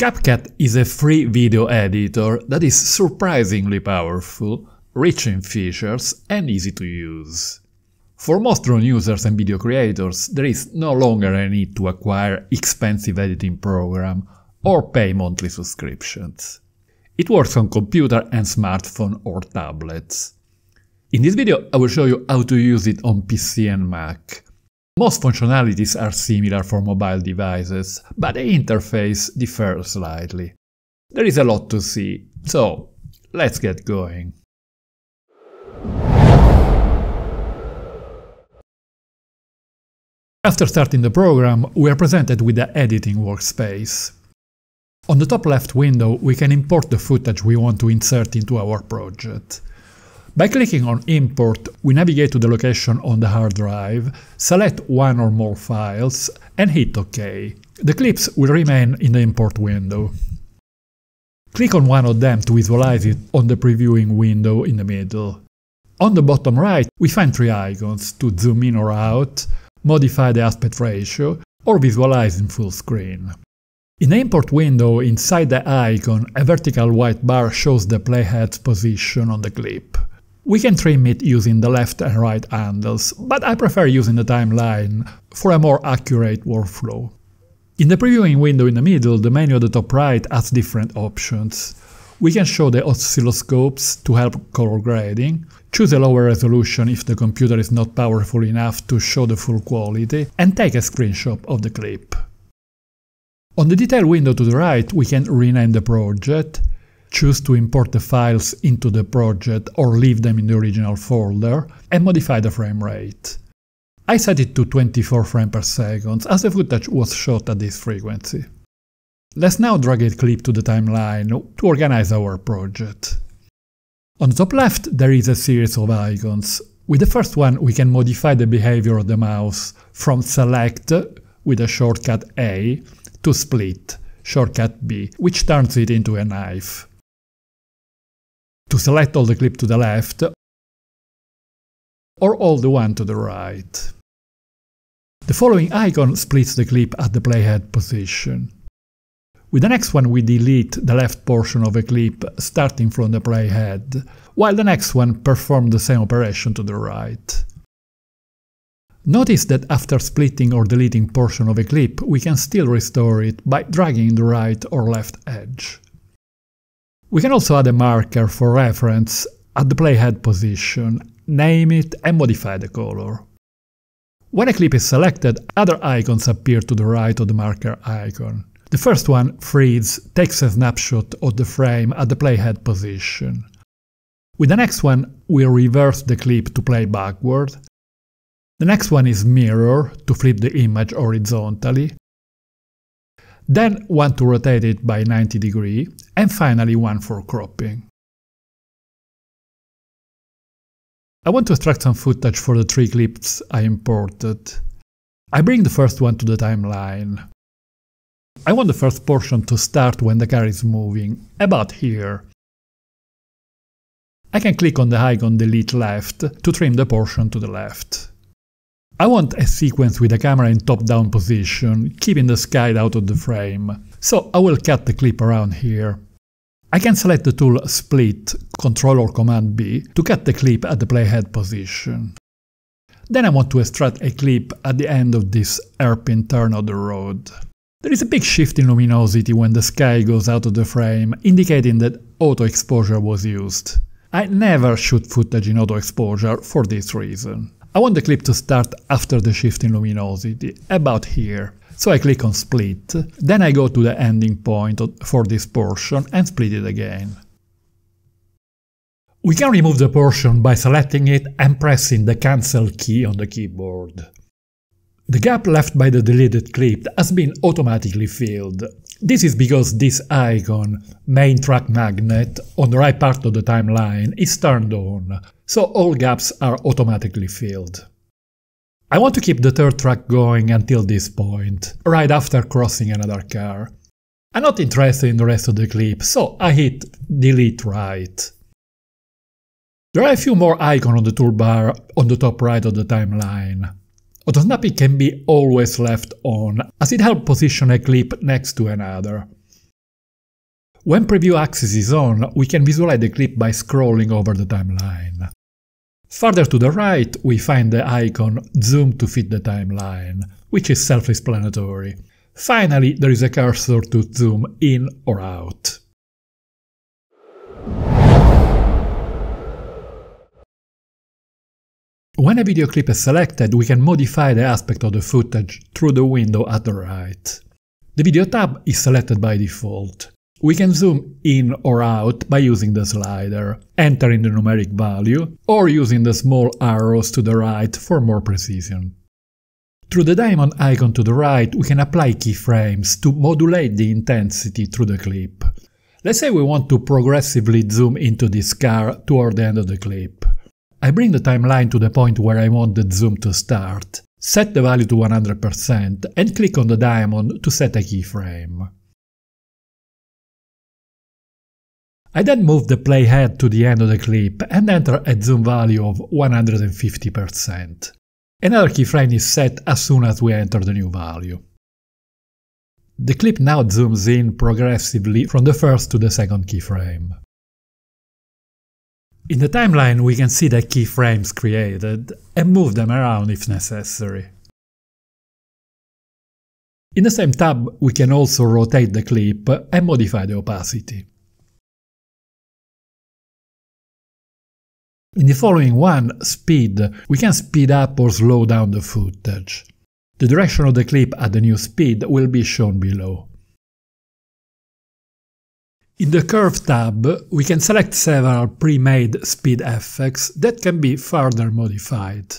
CapCut is a free video editor that is surprisingly powerful, rich in features and easy to use. For most drone users and video creators, there is no longer a need to acquire expensive editing program or pay monthly subscriptions. It works on computer and smartphone or tablets. In this video I will show you how to use it on PC and Mac, most functionalities are similar for mobile devices, but the interface differs slightly. There is a lot to see, so let's get going. After starting the program, we are presented with the editing workspace. On the top left window, we can import the footage we want to insert into our project. By clicking on Import, we navigate to the location on the hard drive, select one or more files, and hit OK. The clips will remain in the import window. Click on one of them to visualize it on the previewing window in the middle. On the bottom right, we find three icons to zoom in or out, modify the aspect ratio, or visualize in full screen. In the import window, inside the icon, a vertical white bar shows the playhead's position on the clip. We can trim it using the left and right handles, but I prefer using the timeline for a more accurate workflow. In the previewing window in the middle, the menu at the top right has different options. We can show the oscilloscopes to help color grading, choose a lower resolution if the computer is not powerful enough to show the full quality, and take a screenshot of the clip. On the detail window to the right, we can rename the project, choose to import the files into the project or leave them in the original folder, and modify the frame rate. I set it to 24 frames per second, as the footage was shot at this frequency. Let's now drag a clip to the timeline to organize our project. On the top left there is a series of icons. With the first one we can modify the behavior of the mouse from select with a shortcut A to split, shortcut B, which turns it into a knife to select all the clip to the left or all the one to the right. The following icon splits the clip at the playhead position. With the next one we delete the left portion of a clip starting from the playhead, while the next one performs the same operation to the right. Notice that after splitting or deleting portion of a clip, we can still restore it by dragging the right or left edge. We can also add a marker for reference at the playhead position, name it and modify the color. When a clip is selected, other icons appear to the right of the marker icon. The first one, Freeze, takes a snapshot of the frame at the playhead position. With the next one, we reverse the clip to play backward. The next one is Mirror, to flip the image horizontally, then one to rotate it by 90 degree, and finally one for cropping. I want to extract some footage for the three clips I imported. I bring the first one to the timeline. I want the first portion to start when the car is moving, about here. I can click on the icon delete left to trim the portion to the left. I want a sequence with the camera in top-down position, keeping the sky out of the frame. So I will cut the clip around here. I can select the tool Split, Ctrl or Command B, to cut the clip at the playhead position. Then I want to extract a clip at the end of this hairpin turn of the road. There is a big shift in luminosity when the sky goes out of the frame, indicating that auto exposure was used. I never shoot footage in auto exposure for this reason. I want the clip to start after the shift in luminosity, about here. So I click on split, then I go to the ending point for this portion and split it again. We can remove the portion by selecting it and pressing the cancel key on the keyboard. The gap left by the deleted clip has been automatically filled. This is because this icon, main track magnet, on the right part of the timeline is turned on, so all gaps are automatically filled. I want to keep the third track going until this point, right after crossing another car. I'm not interested in the rest of the clip, so I hit delete right. There are a few more icons on the toolbar on the top right of the timeline. Autosnapping can be always left on, as it helps position a clip next to another. When preview axis is on, we can visualize the clip by scrolling over the timeline. Further to the right, we find the icon Zoom to fit the timeline, which is self-explanatory. Finally, there is a cursor to zoom in or out. When a video clip is selected, we can modify the aspect of the footage through the window at the right. The Video tab is selected by default. We can zoom in or out by using the slider, entering the numeric value, or using the small arrows to the right for more precision. Through the diamond icon to the right, we can apply keyframes to modulate the intensity through the clip. Let's say we want to progressively zoom into this car toward the end of the clip. I bring the timeline to the point where I want the zoom to start, set the value to 100% and click on the diamond to set a keyframe. I then move the playhead to the end of the clip and enter a zoom value of 150%. Another keyframe is set as soon as we enter the new value. The clip now zooms in progressively from the first to the second keyframe. In the timeline we can see the keyframes created and move them around if necessary. In the same tab we can also rotate the clip and modify the opacity. In the following one, speed, we can speed up or slow down the footage. The direction of the clip at the new speed will be shown below. In the Curve tab, we can select several pre-made speed effects that can be further modified.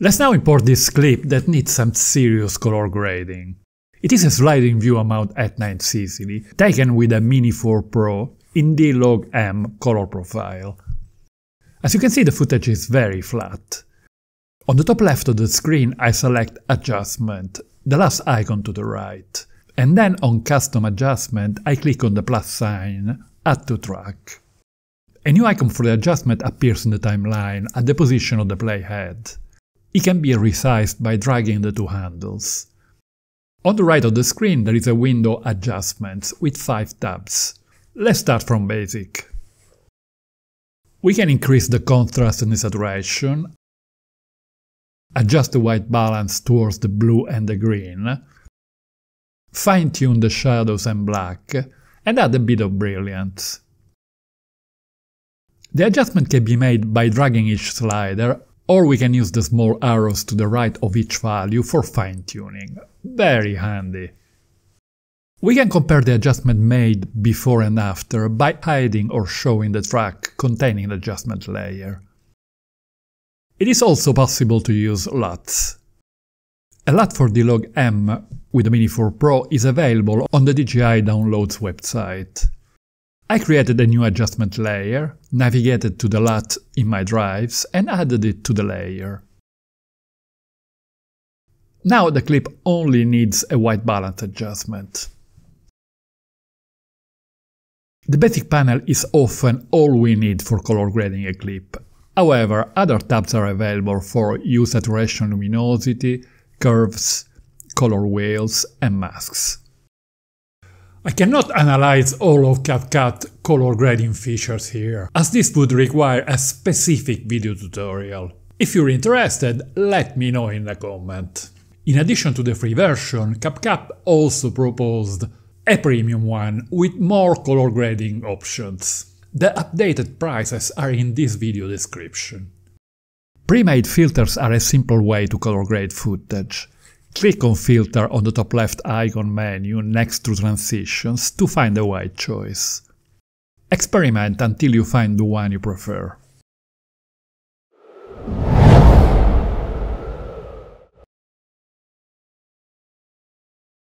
Let's now import this clip that needs some serious color grading. It is a sliding view amount at 9 Sicily, taken with a Mini 4 Pro in the log M color profile. As you can see the footage is very flat. On the top left of the screen I select Adjustment, the last icon to the right, and then on Custom Adjustment I click on the plus sign, Add to Track. A new icon for the adjustment appears in the timeline at the position of the playhead. It can be resized by dragging the two handles. On the right of the screen there is a window adjustments with 5 tabs. Let's start from basic. We can increase the contrast and the saturation, adjust the white balance towards the blue and the green, fine-tune the shadows and black, and add a bit of brilliance. The adjustment can be made by dragging each slider or we can use the small arrows to the right of each value for fine-tuning. Very handy. We can compare the adjustment made before and after by hiding or showing the track containing the adjustment layer. It is also possible to use LUTs. A LUT for D-Log M with the Mini 4 Pro is available on the DJI Downloads website. I created a new adjustment layer, navigated to the LUT in my drives and added it to the layer. Now the clip only needs a white balance adjustment. The basic panel is often all we need for color grading a clip. However, other tabs are available for hue saturation luminosity, curves, color wheels and masks. I cannot analyze all of CapCut color grading features here, as this would require a specific video tutorial. If you're interested, let me know in the comment. In addition to the free version, CapCut also proposed a premium one with more color grading options. The updated prices are in this video description. Pre-made filters are a simple way to color grade footage. Click on Filter on the top left icon menu next to Transitions to find the wide choice. Experiment until you find the one you prefer.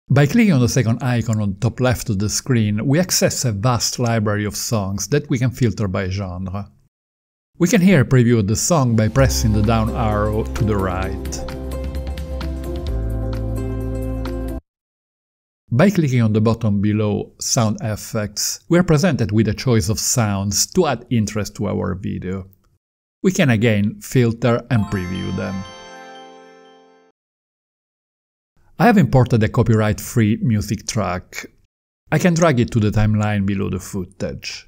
By clicking on the second icon on the top left of the screen, we access a vast library of songs that we can filter by genre. We can here preview the song by pressing the down arrow to the right. By clicking on the button below Sound Effects, we are presented with a choice of sounds to add interest to our video. We can again filter and preview them. I have imported a copyright-free music track. I can drag it to the timeline below the footage.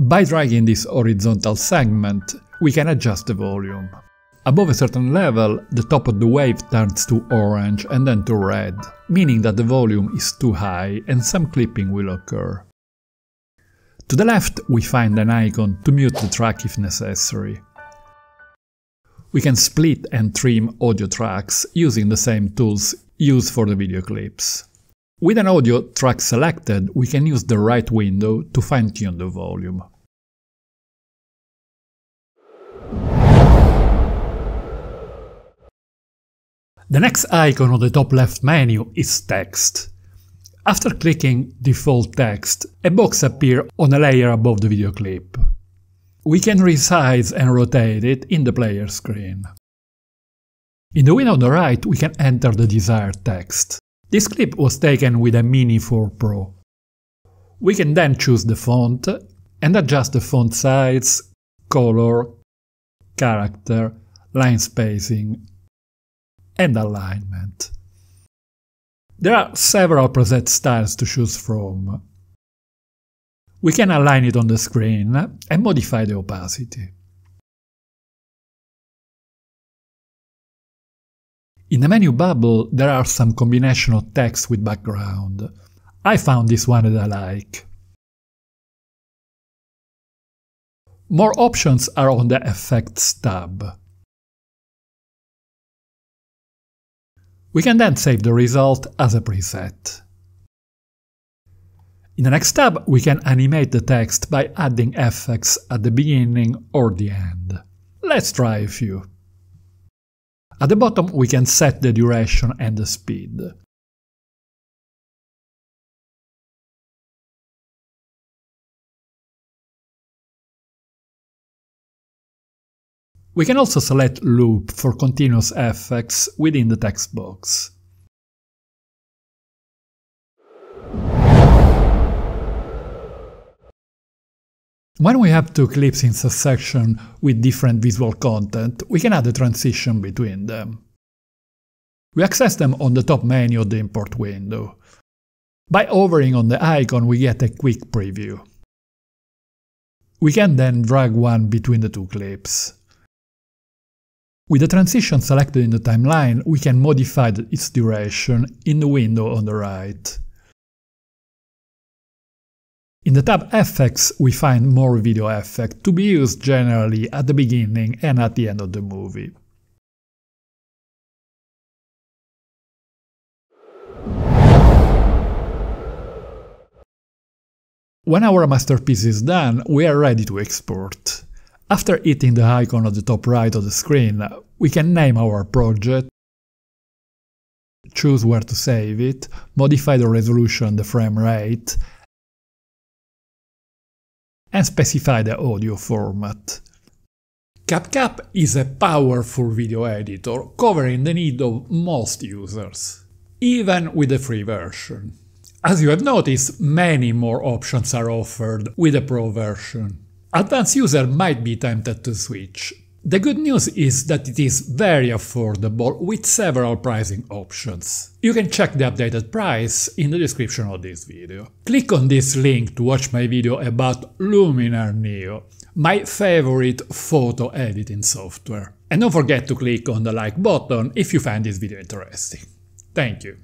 By dragging this horizontal segment, we can adjust the volume. Above a certain level, the top of the wave turns to orange and then to red, meaning that the volume is too high and some clipping will occur. To the left, we find an icon to mute the track if necessary. We can split and trim audio tracks using the same tools used for the video clips. With an audio track selected, we can use the right window to fine-tune the volume. The next icon on the top left menu is text. After clicking default text, a box appears on a layer above the video clip. We can resize and rotate it in the player screen. In the window on the right, we can enter the desired text. This clip was taken with a Mini 4 Pro. We can then choose the font and adjust the font size, color, character, line spacing, and alignment. There are several preset styles to choose from. We can align it on the screen and modify the opacity. In the menu bubble there are some combination of text with background. I found this one that I like. More options are on the Effects tab. We can then save the result as a preset. In the next tab, we can animate the text by adding effects at the beginning or the end. Let's try a few. At the bottom, we can set the duration and the speed. We can also select Loop for continuous effects within the text box. When we have two clips in succession with different visual content, we can add a transition between them. We access them on the top menu of the import window. By hovering on the icon we get a quick preview. We can then drag one between the two clips. With the transition selected in the timeline, we can modify its duration in the window on the right. In the tab Effects, we find more video effects to be used generally at the beginning and at the end of the movie. When our masterpiece is done, we are ready to export. After hitting the icon at the top right of the screen, we can name our project, choose where to save it, modify the resolution, the frame rate, and specify the audio format. CapCap is a powerful video editor covering the need of most users, even with the free version. As you have noticed, many more options are offered with the Pro version advanced user might be tempted to switch. The good news is that it is very affordable with several pricing options. You can check the updated price in the description of this video. Click on this link to watch my video about Luminar Neo, my favorite photo editing software. And don't forget to click on the like button if you find this video interesting. Thank you.